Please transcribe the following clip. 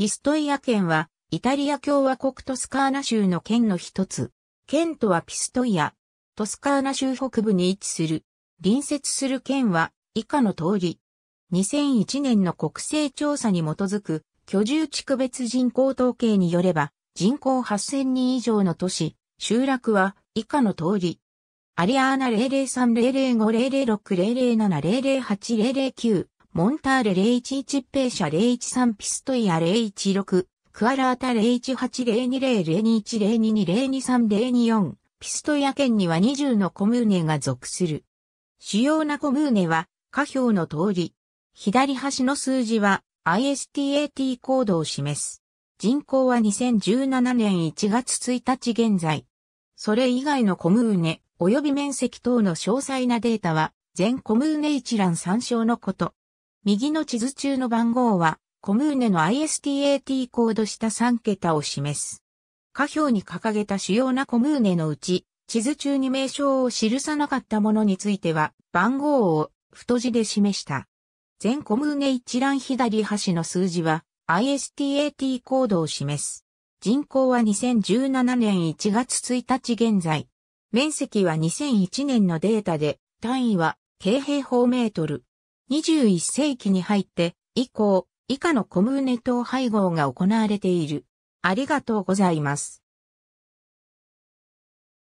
ピストイア県は、イタリア共和国トスカーナ州の県の一つ。県とはピストイア、トスカーナ州北部に位置する。隣接する県は、以下の通り。2001年の国勢調査に基づく、居住地区別人口統計によれば、人口8000人以上の都市、集落は、以下の通り。アリアーナ0 0 3 0 0 5 0 0 6 0 0 7 0 0 8 0 0 9モンターレ011ペーシャ013ピストイア016、クアラータ0 1 8 0 2 0 0 2 1 0 2 2 0 2 3 0 2 4ピストイア県には20のコムーネが属する。主要なコムーネは、下表の通り。左端の数字は ISTAT コードを示す。人口は2017年1月1日現在。それ以外のコムーネ、及び面積等の詳細なデータは、全コムーネ一覧参照のこと。右の地図中の番号は、コムーネの ISTAT コード下3桁を示す。下表に掲げた主要なコムーネのうち、地図中に名称を記さなかったものについては、番号を太字で示した。全コムーネ一覧左端の数字は、ISTAT コードを示す。人口は2017年1月1日現在。面積は2001年のデータで、単位は、軽平方メートル。21世紀に入って以降以下のコムーネ等配合が行われている。ありがとうございます。